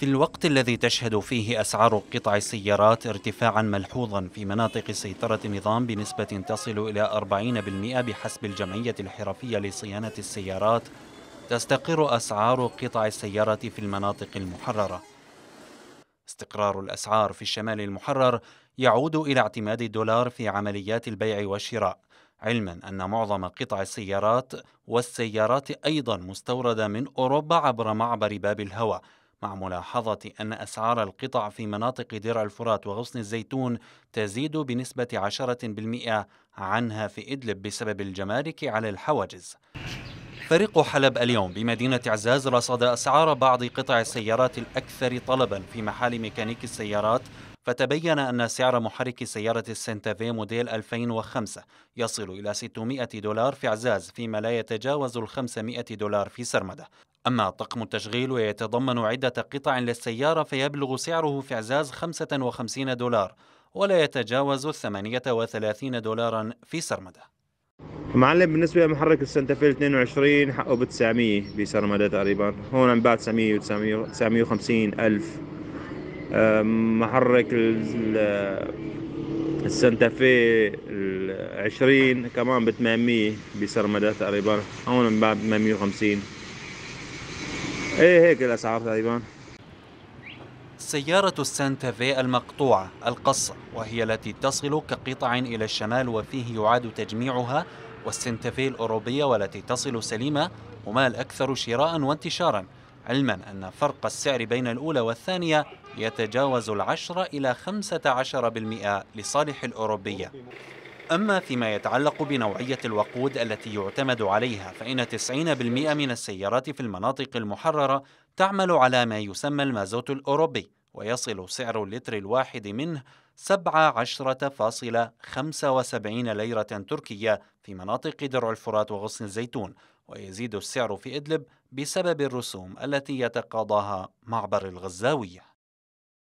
في الوقت الذي تشهد فيه أسعار قطع السيارات ارتفاعا ملحوظا في مناطق سيطرة النظام بنسبة تصل إلى 40% بحسب الجمعية الحرفية لصيانة السيارات تستقر أسعار قطع السيارة في المناطق المحررة استقرار الأسعار في الشمال المحرر يعود إلى اعتماد الدولار في عمليات البيع والشراء علما أن معظم قطع السيارات والسيارات أيضا مستوردة من أوروبا عبر معبر باب الهوى مع ملاحظة أن أسعار القطع في مناطق درع الفرات وغصن الزيتون تزيد بنسبة 10% عنها في إدلب بسبب الجمارك على الحواجز فريق حلب اليوم بمدينة عزاز رصد أسعار بعض قطع السيارات الأكثر طلبا في محال ميكانيك السيارات فتبين أن سعر محرك سيارة السنتافي موديل 2005 يصل إلى 600 دولار في عزاز فيما لا يتجاوز ال 500 دولار في سرمدة أما طقم التشغيل ويتضمن عدة قطع للسيارة فيبلغ سعره في إعزاز 55 دولار ولا يتجاوز 38 دولارا في سرمدة معلم بالنسبة لمحرك السنتافيل 22 حقه ب 900 بسرمدة تقريبا هون عم بعد 900 950 ألف محرك السنتافي 20 كمان ب 800 بسرمدة تقريبا هون عم بعد 850 ايه هيك الاسعار تقريبا سيارة السانتا في المقطوعة القصة وهي التي تصل كقطع إلى الشمال وفيه يعاد تجميعها والسانتا في الأوروبية والتي تصل سليمة هما الأكثر شراء وانتشارا علما أن فرق السعر بين الأولى والثانية يتجاوز العشرة إلى خمسة عشر بالمئة لصالح الأوروبية أما فيما يتعلق بنوعية الوقود التي يعتمد عليها فإن 90% من السيارات في المناطق المحررة تعمل على ما يسمى المازوت الأوروبي ويصل سعر اللتر الواحد منه 17.75 ليرة تركية في مناطق درع الفرات وغصن الزيتون ويزيد السعر في إدلب بسبب الرسوم التي يتقاضاها معبر الغزاوية